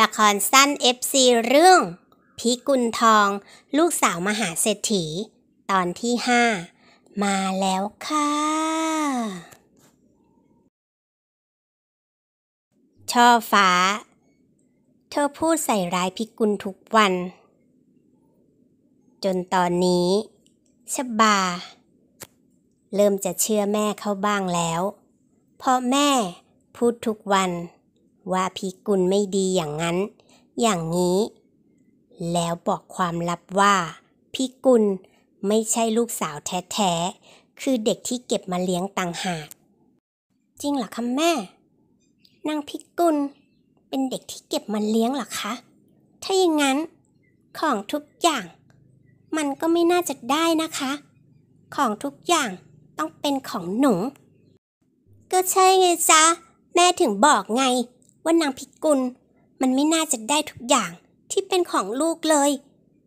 ละครสั้น FC เรื่อง พิกุลทอง ลูกสาวมหาเศรษฐีตอนที่ 5 มาแล้วค่ะช่อฟ้า เธอพูดใส่ร้ายพิกุลทุกวัน จนตอนนี้ ชบา เริ่มจะเชื่อแม่เข้าบ้างแล้ว เพราะแม่พูดทุกวันว่าพิกุลไม่ดีอย่างนั้น อย่างนี้ แล้วบอกความลับว่าพิกุลไม่ใช่ลูกสาวแท้ๆ คือเด็กที่เก็บมาเลี้ยงต่างหาก จริงเหรอคะแม่ นางพิกุลเป็นเด็กที่เก็บมาเลี้ยงหรอคะ ถ้าอย่างนั้น ของทุกอย่าง มันก็ไม่น่าจะได้นะคะ ของทุกอย่างต้องเป็นของหนูก็ใช่ไงจ๊ะ แม่ถึงบอกไงว่านางพิกุลมันไม่น่าจะได้ทุกอย่างที่เป็นของลูกเลย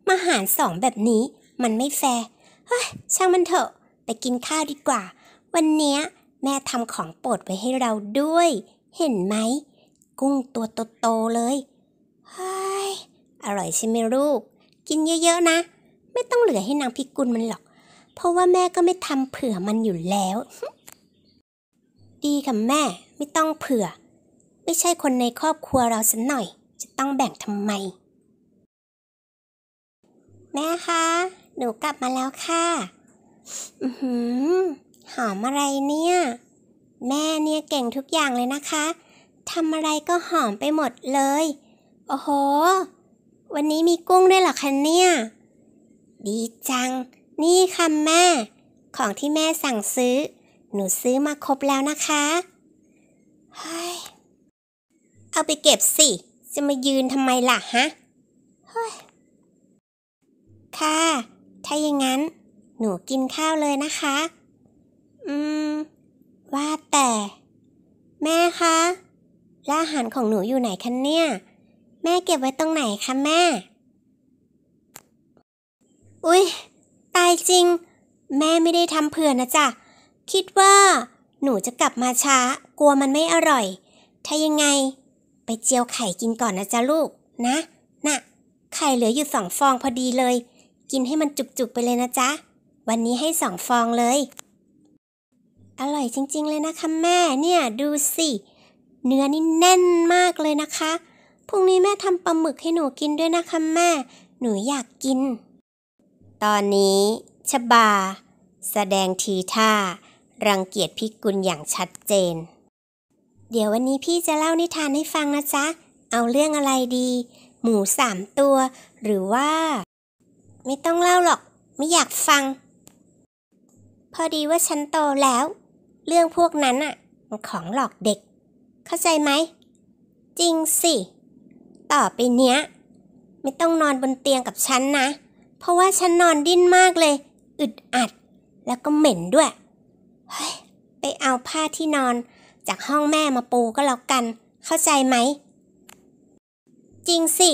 มาหารสองแบบนี้ มันไม่แฟร์เฮ้ยช่างมันเถอะไปกินข้าวดีกว่า วันนี้แม่ทำของโปรดไว้ให้เราด้วย เห็นไหมกุ้งตัวโตๆเลยเฮ้ยอร่อยใช่ไหมลูก กินเยอะๆนะ ไม่ต้องเหลือให้นางพิกุลมันหรอก เพราะว่าแม่ก็ไม่ทำเผื่อมันอยู่แล้ว ดีค่ะแม่ ไม่ต้องเผื่อไม่ใช่คนในครอบครัวเราสักหน่อย จะต้องแบ่งทำไม แม่คะ หนูกลับมาแล้วค่ะ อือหือ หอมอะไรเนี่ย แม่เนี่ยเก่งทุกอย่างเลยนะคะ ทำอะไรก็หอมไปหมดเลย โอ้โห วันนี้มีกุ้งด้วยเหรอคะเนี่ย ดีจัง นี่ค่ะแม่ ของที่แม่สั่งซื้อ หนูซื้อมาครบแล้วนะคะเฮ้ยเอาไปเก็บสิ จะมายืนทำไมล่ะ ฮะเฮ้ยค่ะ ถ้าอย่างนั้น หนูกินข้าวเลยนะคะ อืม ว่าแต่ แม่คะแล้วอาหารของหนูอยู่ไหนคะเนี่ย แม่เก็บไว้ตรงไหนคะแม่ อุ๊ย ตายจริง แม่ไม่ได้ทำเผื่อนะจ๊ะ คิดว่าหนูจะกลับมาช้า กลัวมันไม่อร่อย ถ้ายังไงไปเจียวไข่กินก่อนนะจ๊ะ ลูก นะ น่ะ ไข่เหลืออยู่สองฟองพอดีเลย กินให้มันจุกๆไปเลยนะจ๊ะ วันนี้ให้สองฟองเลย อร่อยจริงๆเลยนะคะแม่ เนี่ยดูสิ เนื้อนี่แน่นมากเลยนะคะ พรุ่งนี้แม่ทำปลาหมึกให้หนูกินด้วยนะคะแม่ หนูอยากกิน ตอนนี้ชบาแสดงทีท่า รังเกียจพิกุลอย่างชัดเจนเดี๋ยววันนี้พี่จะเล่านิทานให้ฟังนะ จ๊ะ เอาเรื่องอะไรดี หมูสามตัว หรือว่า ไม่ต้องเล่าหรอก ไม่อยากฟัง พอดีว่าฉันโตแล้ว เรื่องพวกนั้นอะมันของหลอกเด็ก เข้าใจไหม จริงสิ ต่อไปเนี้ย ไม่ต้องนอนบนเตียงกับฉันนะ เพราะว่าฉันนอนดิ้นมากเลย อึดอัด แล้วก็เหม็นด้วย เฮ้ย ไปเอาผ้าที่นอนจากห้องแม่มาปูก็แล้วกัน เข้าใจไหม จริงสิ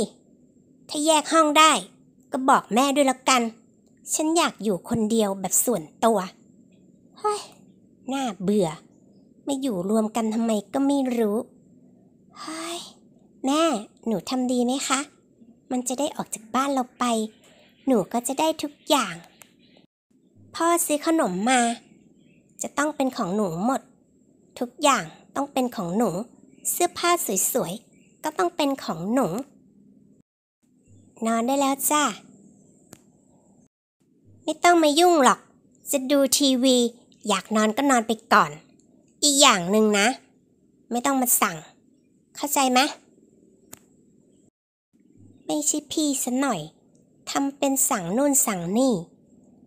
ถ้าแยกห้องได้ ก็บอกแม่ด้วยแล้วกัน ฉันอยากอยู่คนเดียวแบบส่วนตัวเฮ้ย น่าเบื่อ ไม่อยู่รวมกันทำไมก็ไม่รู้เฮ้ย แม่ หนูทำดีไหมคะ มันจะได้ออกจากบ้านเราไป หนูก็จะได้ทุกอย่าง พ่อซื้อขนมมา จะต้องเป็นของหนูหมดทุกอย่างต้องเป็นของหนู เสื้อผ้าสวยๆก็ต้องเป็นของหนู นอนได้แล้วจ้า ไม่ต้องมายุ่งหรอก จะดูทีวีอยากนอนก็นอนไปก่อน อีกอย่างหนึ่งนะ ไม่ต้องมาสั่ง เข้าใจไหมไม่ใช่พี่ซะหน่อยทำเป็นสั่งนู่นสั่งนี่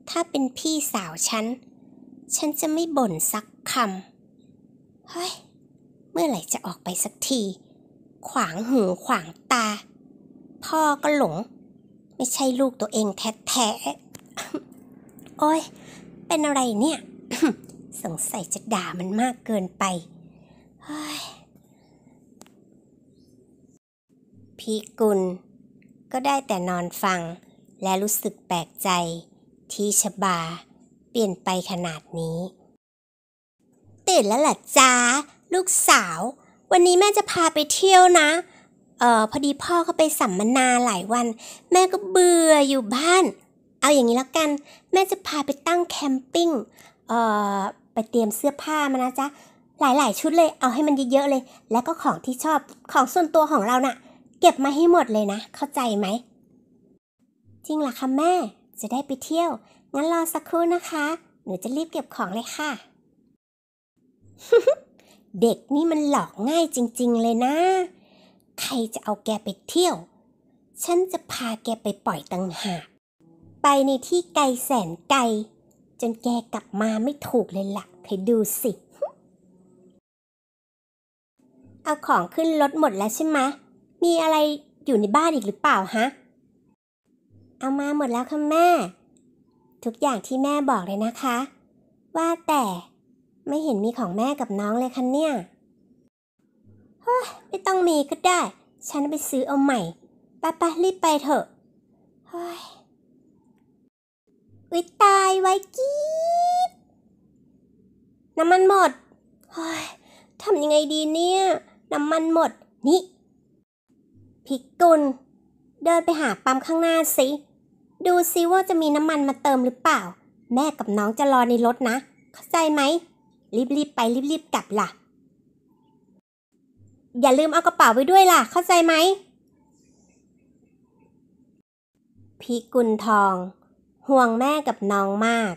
ถ้าเป็นพี่สาวฉัน ฉันจะไม่บ่นสักคำเฮ้ย เมื่อไหร่จะออกไปสักที ขวางหูขวางตา พ่อก็หลง ไม่ใช่ลูกตัวเองแท้ๆ โอ้ย เป็นอะไรเนี่ย สงสัยจะด่ามันมากเกินไปฮ้ยพี่กุลก็ได้แต่นอนฟังและรู้สึกแปลกใจที่ชบาเปลี่ยนไปขนาดนี้ื่นแล้วล่ะจ้าลูกสาว วันนี้แม่จะพาไปเที่ยวนะเออพอดีพ่อเขาไปสัมมนาหลายวัน แม่ก็เบื่ออยู่บ้าน เอาอย่างนี้แล้วกันแม่จะพาไปตั้งแคมปิ้งเออไปเตรียมเสื้อผ้ามานะจ๊ะหลายๆ ชุดเลยเอาให้มันเยอะๆเลย แล้วก็ของที่ชอบของส่วนตัวของเรานะ่ะเก็บมาให้หมดเลยนะ เข้าใจไหมจริงเหรอคะแม่จะได้ไปเที่ยว งั้นรอสักครู่นะคะหนูจะรีบเก็บของเลยค่ะเด็กนี่มันหลอกง่ายจริง ๆเลยนะ ใครจะเอาแกไปเที่ยว ฉันจะพาแกไปปล่อยตังหา ไปในที่ไกลแสนไกล จนแกกลับมาไม่ถูกเลยละ่ะใคยดูสิ เอาของขึ้นรถหมดแล้วใช่ไหม มีอะไรอยู่ในบ้านอีกหรือเปล่าฮะ เอามาหมดแล้วค่ะแม่ ทุกอย่างที่แม่บอกเลยนะคะ ว่าแต่ไม่เห็นมีของแม่กับน้องเลยคันเนี่ยเฮ้ย ไม่ต้องมีก็ได้ ฉันไปซื้อเอาใหม่ป้าป้ารีบไปเถอะ เฮ้ยวิตายไว้กีบน้ำมันหมด เฮ้ยทำยังไงดีเนี่ยน้ำมันหมด นี่ พิกุล เดินไปหาปั๊มข้างหน้าสิดูซิว่าจะมีน้ำมันมาเติมหรือเปล่า แม่กับน้องจะรอในรถนะ เข้าใจไหมรีบๆไปรีบๆกลับล่ะ อย่าลืมเอากระเป๋าไปด้วยล่ะ เข้าใจไหมพ่กุลทอง ห่วงแม่กับน้องมาก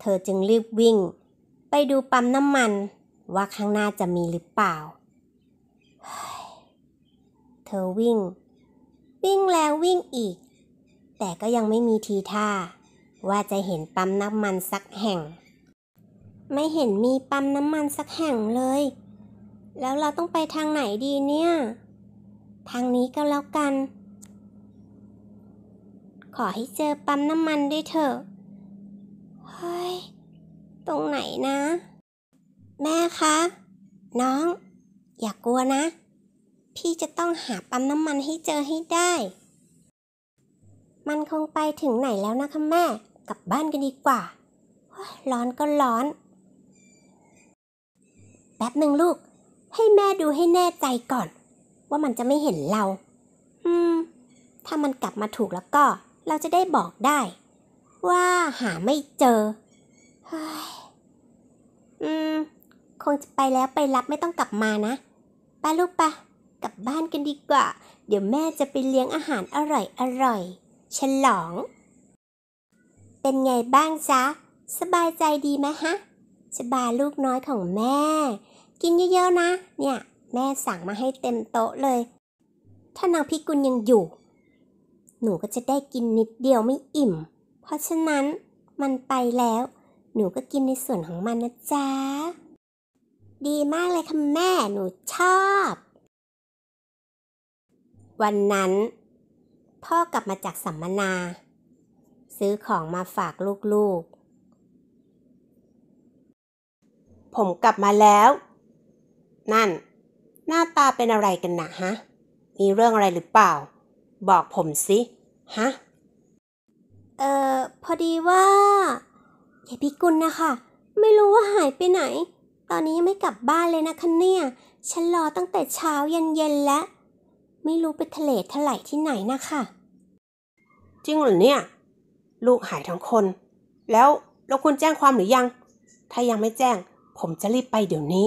เธอจึงรีบวิ่ง ไปดูปั๊มน้ำมันว่าข้างหน้าจะมีหรือเปล่า เธอวิ่ง วิ่งแล้ววิ่งอีก แต่ก็ยังไม่มีทีท่า ว่าจะเห็นปั๊มน้ำมันสักแห่งไม่เห็นมีปั๊มน้ำมันสักแห่งเลย แล้วเราต้องไปทางไหนดีเนี่ย ทางนี้ก็แล้วกัน ขอให้เจอปั๊มน้ำมันด้วยเถอะ เฮ้ย ตรงไหนนะ แม่คะ น้อง อย่ากกลัวนะ พี่จะต้องหาปั๊มน้ำมันให้เจอให้ได้ มันคงไปถึงไหนแล้วนะคะแม่ กลับบ้านกันดีกว่า ร้อนก็ร้อนแป๊บหนึ่งลูก ให้แม่ดูให้แน่ใจก่อน ว่ามันจะไม่เห็นเรา อืม ถ้ามันกลับมาถูกแล้วก็ เราจะได้บอกได้ ว่าหาไม่เจอเฮ้ยอืมคงจะไปแล้วไปรับไม่ต้องกลับมานะ ไปลูกปะ กลับบ้านกันดีกว่า เดี๋ยวแม่จะไปเลี้ยงอาหารอร่อยอร่อยฉลอง เป็นไงบ้างจ๊ะ สบายใจดีไหมฮะสบาลูกน้อยของแม่ กินเยอะๆ นะ เนี่ย แม่สั่งมาให้เต็มโต๊ะเลย ถ้านางพิกุลยังอยู่ หนูก็จะได้กินนิดเดียวไม่อิ่ม เพราะฉะนั้นมันไปแล้ว หนูก็กินในส่วนของมันนะจ๊ะดีมากเลยค่ะแม่หนูชอบ วันนั้น พ่อกลับมาจากสัมมนา ซื้อของมาฝากลูกๆผมกลับมาแล้ว นั่นหน้าตาเป็นอะไรกันนะฮะ มีเรื่องอะไรหรือเปล่า บอกผมสิ ฮะ เอ่อ พอดีว่ายายพิกุลนะคะ ไม่รู้ว่าหายไปไหน ตอนนี้ยังไม่กลับบ้านเลยนะคะเนี่ย ฉันรอตั้งแต่เช้ายันเย็นแล้ว ไม่รู้ไปทะเลทลายที่ไหนนะคะจริงหรือเนี่ย ลูกหายทั้งคน แล้วเราคุณแจ้งความหรือยัง ถ้ายังไม่แจ้งผมจะรีบไปเดี๋ยวนี้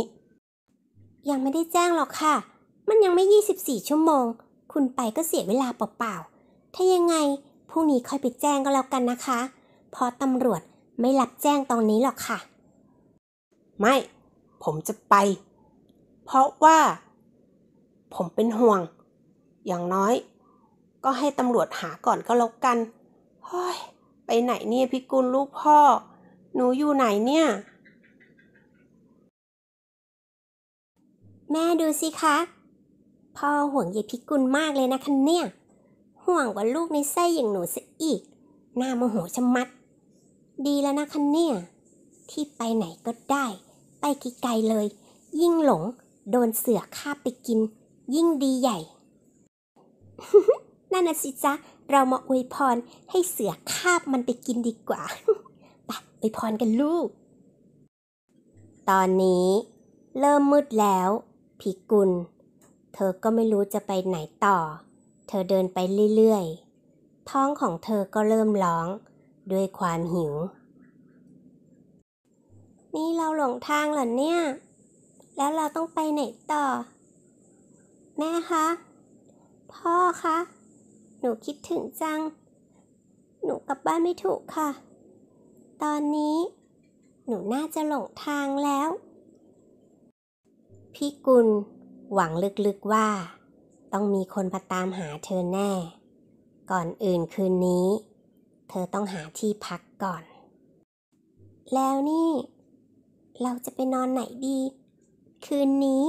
ยังไม่ได้แจ้งหรอกค่ะ มันยังไม่ 24 ชั่วโมง คุณไปก็เสียเวลาเปล่าๆ ถ้ายังไงพรุ่งนี้ค่อยไปแจ้งก็แล้วกันนะคะเพราะตำรวจไม่รับแจ้งตอนนี้หรอกค่ะ ไม่ ผมจะไป เพราะว่า ผมเป็นห่วง อย่างน้อย ก็ให้ตำรวจหาก่อนก็แล้วกัน เฮ้ย ไปไหนเนี่ยพี่กุลลูกพ่อ หนูอยู่ไหนเนี่ยแม่ดูสิคะ พ่อห่วงยายพิกุลมากเลยนะคะเนี่ย ห่วงกว่าลูกในไส้อย่างหนูซะอีก หน้าโมโหชะมัด ดีแล้วนะคะเนี่ย ที่ไปไหนก็ได้ ไปไกลๆเลย ยิ่งหลง โดนเสือคาบไปกิน ยิ่งดีใหญ่นั่นน่ะสิจ๊ะเรามาอวยพรให้เสือคาบมันไปกินดีกว่า ไปอวยพรกันลูก ตอนนี้เริ่มมืดแล้วพิกุล เธอก็ไม่รู้จะไปไหนต่อ เธอเดินไปเรื่อยๆ ท้องของเธอก็เริ่มร้องด้วยความหิว นี่เราหลงทางเหรอเนี่ย แล้วเราต้องไปไหนต่อ แม่คะ พ่อคะ หนูคิดถึงจัง หนูกลับบ้านไม่ถูกค่ะ ตอนนี้ หนูน่าจะหลงทางแล้วพี่กุลหวังลึกๆว่า ต้องมีคนมาตามหาเธอแน่ ก่อนอื่นคืนนี้ เธอต้องหาที่พักก่อน แล้วนี่ เราจะไปนอนไหนดี คืนนี้